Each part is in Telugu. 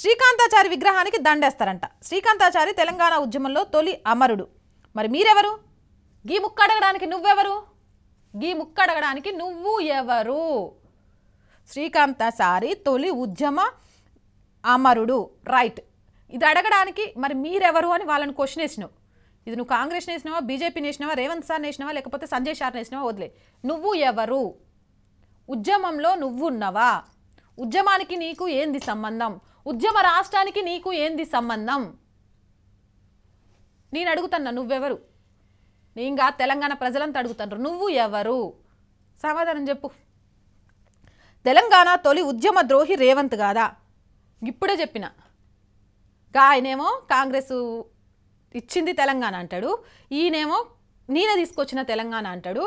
శ్రీకాంతాచారి విగ్రహానికి దండేస్తారంట శ్రీకాంతాచారి తెలంగాణ ఉద్యమంలో తొలి అమరుడు మరి మీరెవరు గీ ముక్కడగడానికి నువ్వెవరు గీ ముక్కడగడానికి నువ్వు ఎవరు శ్రీకాంతాచారి తొలి ఉద్యమ అమరుడు రైట్ ఇది అడగడానికి మరి మీరెవరు అని వాళ్ళని క్వశ్చన్ వేసినావు ఇది నువ్వు కాంగ్రెస్ నేసినావా బీజేపీ నేసినావా రేవంత్ సార్ నేసినావా లేకపోతే సంజయ్ సార్ నేసినావా వదిలే నువ్వు ఎవరు ఉద్యమంలో నువ్వు ఉన్నావా ఉద్యమానికి నీకు ఏంది సంబంధం ఉద్యమ రాష్ట్రానికి నీకు ఏంది సంబంధం నేను అడుగుతున్నా నువ్వెవరు ఇంకా తెలంగాణ ప్రజలంతా అడుగుతున్నారు నువ్వు ఎవరు సమాధానం చెప్పు తెలంగాణ తొలి ఉద్యమ ద్రోహి రేవంత్ కాదా ఇప్పుడే చెప్పిన ఆయనేమో కాంగ్రెస్ ఇచ్చింది తెలంగాణ అంటాడు ఈయనేమో నేనే తీసుకొచ్చిన తెలంగాణ అంటాడు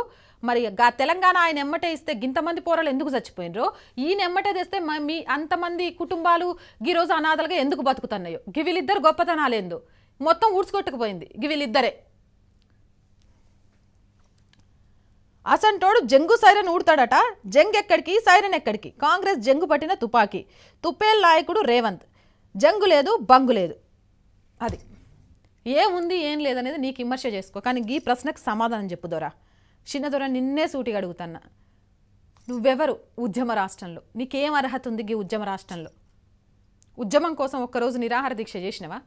మరి గా తెలంగాణ ఆయన ఎమ్మటే ఇస్తే గింతమంది పోరాలు ఎందుకు చచ్చిపోయినరు ఈయన ఎమ్మట తెస్తే మీ అంతమంది కుటుంబాలు ఈ రోజు అనాథలుగా ఎందుకు బతుకుతున్నాయో గివిలిద్దరు గొప్పతనాలేందు మొత్తం ఊడ్చుకొట్టుకుపోయింది గివిలిద్దరే అసంటోడు జంగు సైరన్ ఊడతాడట జంగ్ ఎక్కడికి సైరన్ ఎక్కడికి కాంగ్రెస్ జంగు పట్టిన తుపాకీ తుప్పేల్ నాయకుడు రేవంత్ జంగు లేదు బంగు లేదు అది ఏముంది ఏం లేదనేది నీకు విమర్శ చేసుకో కానీ ఈ ప్రశ్నకు సమాధానం చెప్పు దొరా చిన్న దొర నిన్నే సూటిగా అడుగుతున్నా నువ్వెవరు ఉద్యమ రాష్ట్రంలో నీకేం అర్హత ఉంది ఈ ఉద్యమ రాష్ట్రంలో ఉద్యమం కోసం ఒక్కరోజు నిరాహార దీక్ష చేసినవా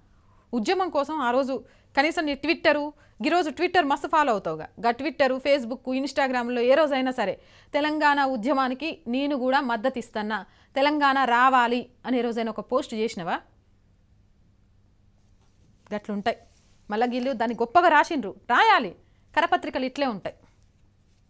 ఉద్యమం కోసం ఆ రోజు కనీసం నీ ట్విట్టరు ఈరోజు ట్విట్టర్ మస్తు ఫాలో అవుతావుగా గా ట్విట్టరు ఫేస్బుక్ ఇన్స్టాగ్రామ్లో ఏ రోజైనా సరే తెలంగాణ ఉద్యమానికి నేను కూడా మద్దతు ఇస్తున్నా తెలంగాణ రావాలి అనే రోజైనా ఒక పోస్ట్ చేసినవా గట్లుంటాయి మళ్ళీ వీళ్ళు దాన్ని గొప్పగా రాసిండ్రు రాయాలి కరపత్రికలు ఇట్లే ఉంటాయి